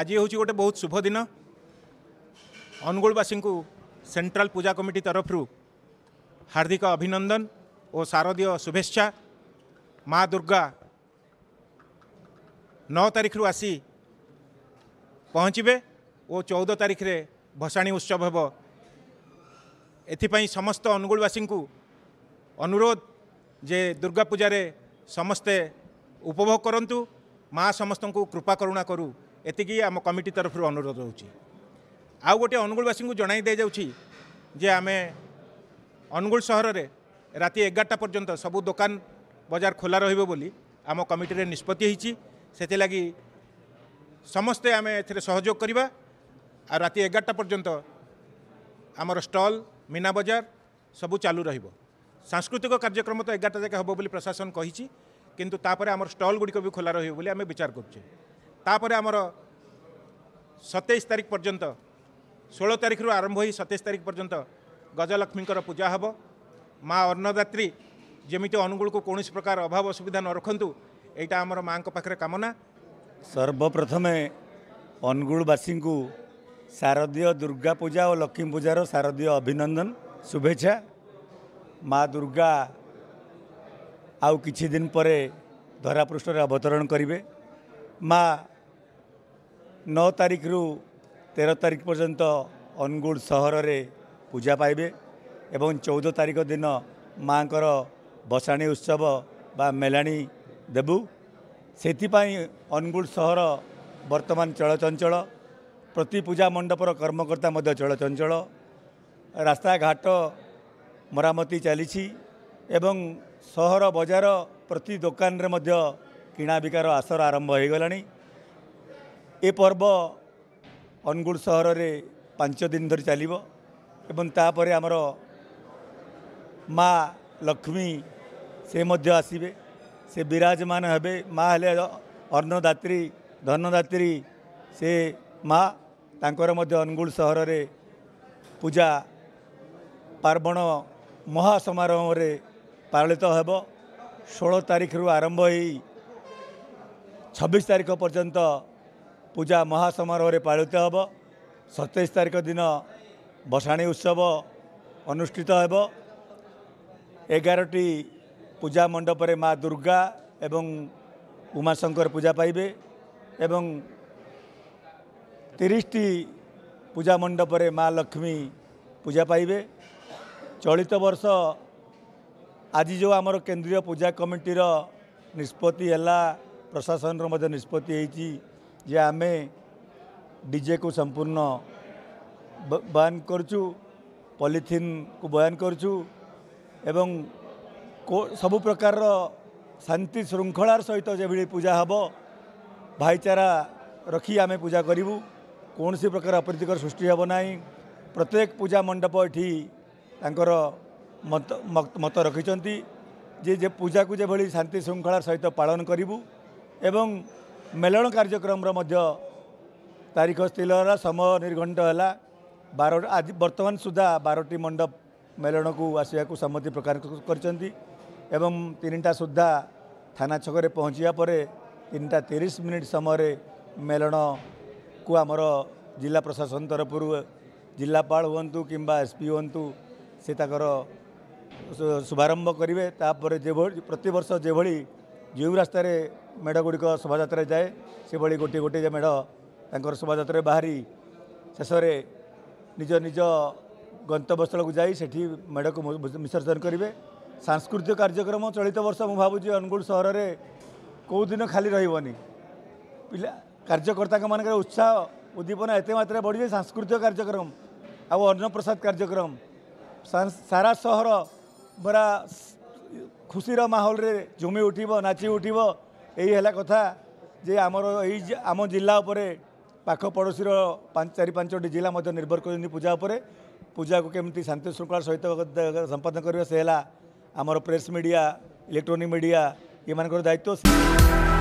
ଆଜି ହେଉଛି ଗୋଟେ ବହୁତ ଶୁଭ ଦିନ ଅନୁଗୁଳବାସୀଙ୍କୁ ସେଣ୍ଟ୍ରାଲ ପୂଜା କମିଟି ତରଫରୁ ହାର୍ଦ୍ଦିକ ଅଭିନନ୍ଦନ ଓ ଶାରଦୀୟ ଶୁଭେଚ୍ଛା ମା ଦୁର୍ଗା ନଅ ତାରିଖରୁ ଆସି ପହଞ୍ଚିବେ ଓ ଚଉଦ ତାରିଖରେ ଭସାଣି ଉତ୍ସବ ହେବ ଏଥିପାଇଁ ସମସ୍ତ ଅନୁଗୁଳବାସୀଙ୍କୁ ଅନୁରୋଧ ଯେ ଦୁର୍ଗା ପୂଜାରେ ସମସ୍ତେ ଉପଭୋଗ କରନ୍ତୁ ମା ସମସ୍ତଙ୍କୁ କୃପା କରୁଣା କରୁ ଏତିକି ଆମ କମିଟି ତରଫରୁ ଅନୁରୋଧ ରହୁଛି ଆଉ ଗୋଟିଏ ଅନୁଗୁଳବାସୀଙ୍କୁ ଜଣାଇ ଦିଆଯାଉଛି ଯେ ଆମେ ଅନୁଗୁଳ ସହରରେ ରାତି ଏଗାରଟା ପର୍ଯ୍ୟନ୍ତ ସବୁ ଦୋକାନ ବଜାର ଖୋଲା ରହିବ ବୋଲି ଆମ କମିଟିରେ ନିଷ୍ପତ୍ତି ହେଇଛି ସେଥିଲାଗି ସମସ୍ତେ ଆମେ ଏଥିରେ ସହଯୋଗ କରିବା ଆଉ ରାତି ଏଗାରଟା ପର୍ଯ୍ୟନ୍ତ ଆମର ଷ୍ଟଲ୍ ମୀନା ବଜାର ସବୁ ଚାଲୁ ରହିବ ସାଂସ୍କୃତିକ କାର୍ଯ୍ୟକ୍ରମ ତ ଏଗାରଟା ଯାକେ ହେବ ବୋଲି ପ୍ରଶାସନ କହିଛି କିନ୍ତୁ ତାପରେ ଆମର ଷ୍ଟଲ୍ଗୁଡ଼ିକ ବି ଖୋଲା ରହିବ ବୋଲି ଆମେ ବିଚାର କରୁଛେ ତାପରେ ଆମର ସତେଇଶ ତାରିଖ ପର୍ଯ୍ୟନ୍ତ ଷୋହଳ ତାରିଖରୁ ଆରମ୍ଭ ହୋଇ ସତେଇଶ ତାରିଖ ପର୍ଯ୍ୟନ୍ତ ଗଜଲକ୍ଷ୍ମୀଙ୍କର ପୂଜା ହେବ ମା ଅନ୍ନଦାତ୍ରୀ ଯେମିତି ଅନୁଗୁଳକୁ କୌଣସି ପ୍ରକାର ଅଭାବ ଅସୁବିଧା ନ ରଖନ୍ତୁ ଏଇଟା ଆମର ମାଆଙ୍କ ପାଖରେ କାମନା ସର୍ବପ୍ରଥମେ ଅନୁଗୁଳବାସୀଙ୍କୁ ଶାରଦୀୟ ଦୁର୍ଗା ପୂଜା ଓ ଲକ୍ଷ୍ମୀ ପୂଜାର ଶାରଦୀୟ ଅଭିନନ୍ଦନ ଶୁଭେଚ୍ଛା ମା ଦୁର୍ଗା ଆଉ କିଛି ଦିନ ପରେ ଧରାପୃଷ୍ଠରେ ଅବତରଣ କରିବେ ମା ନଅ ତାରିଖରୁ ତେର ତାରିଖ ପର୍ଯ୍ୟନ୍ତ ଅନୁଗୁଳ ସହରରେ ପୂଜା ପାଇବେ ଏବଂ ଚଉଦ ତାରିଖ ଦିନ ମାଆଙ୍କର ବସାଣୀ ଉତ୍ସବ ବା ମେଲାଣି ଦେବୁ ସେଥିପାଇଁ ଅନୁଗୁଳ ସହର ବର୍ତ୍ତମାନ ଚଳଚଞ୍ଚଳ ପ୍ରତି ପୂଜା ମଣ୍ଡପର କର୍ମକର୍ତ୍ତା ମଧ୍ୟ ଚଳଚଞ୍ଚଳ ରାସ୍ତାଘାଟ ମରାମତି ଚାଲିଛି ଏବଂ ସହର ବଜାର ପ୍ରତି ଦୋକାନରେ ମଧ୍ୟ କିଣାବିକାର ଆସର ଆରମ୍ଭ ହୋଇଗଲାଣି ଏ ପର୍ବ ଅନୁଗୁଳ ସହରରେ ପାଞ୍ଚ ଦିନ ଧରି ଚାଲିବ ଏବଂ ତାପରେ ଆମର ମା' ଲକ୍ଷ୍ମୀ ସେ ମଧ୍ୟ ଆସିବେ ସେ ବିରାଜମାନ ହେବେ ମା' ହେଲେ ଅର୍ଣ୍ଣଦାତ୍ରୀ ଧନଦାତ୍ରୀ ସେ ମା' ତାଙ୍କର ମଧ୍ୟ ଅନୁଗୁଳ ସହରରେ ପୂଜା ପାର୍ବଣ ମହାସମାରୋହରେ ପାଳିତ ହେବ ଷୋହଳ ତାରିଖରୁ ଆରମ୍ଭ ହୋଇ ଛବିଶ ତାରିଖ ପର୍ଯ୍ୟନ୍ତ ପୂଜା ମହାସମାରୋହରେ ପାଳିତ ହେବ ସତେଇଶ ତାରିଖ ଦିନ ଭସାଣି ଉତ୍ସବ ଅନୁଷ୍ଠିତ ହେବ ଏଗାରଟି ପୂଜା ମଣ୍ଡପରେ ମା ଦୁର୍ଗା ଏବଂ ଉମାଶଙ୍କର ପୂଜା ପାଇବେ ଏବଂ ତିରିଶଟି ପୂଜା ମଣ୍ଡପରେ ମା ଲକ୍ଷ୍ମୀ ପୂଜା ପାଇବେ ଚଳିତ ବର୍ଷ ଆଜି ଯେଉଁ ଆମର କେନ୍ଦ୍ରୀୟ ପୂଜା କମିଟିର ନିଷ୍ପତ୍ତି ହେଲା ପ୍ରଶାସନର ମଧ୍ୟ ନିଷ୍ପତ୍ତି ହେଇଛି જે અમે ડીજેકુ સંપૂર્ણ બયાન કરଛୁ ପଲିଥିନ୍କୁ ବୟାନ କରୁଛୁ ଏବଂ ସବୁ ପ୍ରକାରର ଶାନ୍ତି ଶୃଙ୍ଖଳାର ସହିତ ଯେଭଳି ପୂଜା ହେବ ଭାଇଚାରା ରଖି ଆମେ ପୂଜା କରିବୁ କୌଣସି ପ୍ରକାର ଅପ୍ରୀତିକର ସୃଷ୍ଟି ହେବ ନାହିଁ ପ୍ରତ୍ୟେକ ପୂଜା ମଣ୍ଡପ ଏଠି ତାଙ୍କର ମତ ମତ ରଖିଛନ୍ତି ଯେ ପୂଜାକୁ ଯେଭଳି ଶାନ୍ତି ଶୃଙ୍ଖଳାର ସହିତ ପାଳନ କରିବୁ ଏବଂ ମେଳଣ କାର୍ଯ୍ୟକ୍ରମର ମଧ୍ୟ ତାରିଖ ସ୍ଥିର ହେଲା ସମୟ ନିର୍ଘଣ୍ଟ ହେଲା ବାର ଆଜି ବର୍ତ୍ତମାନ ସୁଦ୍ଧା ବାରଟି ମଣ୍ଡପ ମେଳଣକୁ ଆସିବାକୁ ସମ୍ମତି ପ୍ରକାଶ କରିଛନ୍ତି ଏବଂ ତିନିଟା ସୁଦ୍ଧା ଥାନା ଛକରେ ପହଞ୍ଚିବା ପରେ ତିନିଟା ତିରିଶ ମିନିଟ୍ ସମୟରେ ମେଳଣକୁ ଆମର ଜିଲ୍ଲା ପ୍ରଶାସନ ତରଫରୁ ଜିଲ୍ଲାପାଳ ହୁଅନ୍ତୁ କିମ୍ବା ଏସ୍ ପି ହୁଅନ୍ତୁ ସେ ତାଙ୍କର ଶୁଭାରମ୍ଭ କରିବେ ତାପରେ ଯେଭଳି ପ୍ରତିବର୍ଷ ଯେଭଳି ଯେଉଁ ରାସ୍ତାରେ ମେଢ଼ଗୁଡ଼ିକ ଶୋଭାଯାତ୍ରା ଯାଏ ସେଭଳି ଗୋଟିଏ ଗୋଟିଏ ମେଢ଼ ତାଙ୍କର ଶୋଭାଯାତ୍ରାରେ ବାହାରି ଶେଷରେ ନିଜ ନିଜ ଗନ୍ତବ୍ୟସ୍ଥଳକୁ ଯାଇ ସେଠି ମେଢ଼କୁ ବିସର୍ଜନ କରିବେ ସାଂସ୍କୃତିକ କାର୍ଯ୍ୟକ୍ରମ ଚଳିତ ବର୍ଷ ମୁଁ ଭାବୁଛି ଅନୁଗୁଳ ସହରରେ କେଉଁଦିନ ଖାଲି ରହିବନି ପିଲା କାର୍ଯ୍ୟକର୍ତ୍ତାଙ୍କମାନଙ୍କର ଉତ୍ସାହ ଉଦ୍ଦୀପନା ଏତେ ମାତ୍ରାରେ ବଢ଼ିଯାଏ ସାଂସ୍କୃତିକ କାର୍ଯ୍ୟକ୍ରମ ଆଉ ଅନ୍ନପ୍ରସାଦ କାର୍ଯ୍ୟକ୍ରମ ସାରା ସହର ପୁରା খুশির মাহলরে জমি উঠব নাচি উঠব এই হল কথা যে আমার এই আম জেলা উপরে পাখ পড়োশীর চারি পাঁচটি জেলা মধ্যে নির্ভর করছেন পূজা উপরে পূজাকে কেমি শান্তি শৃঙ্খলা সহিত সম্পাদন করবে সে হল আমার প্রেস মিডিয়া ইলেকট্রোনিক মিডিয়া এমানর দায়িত্ব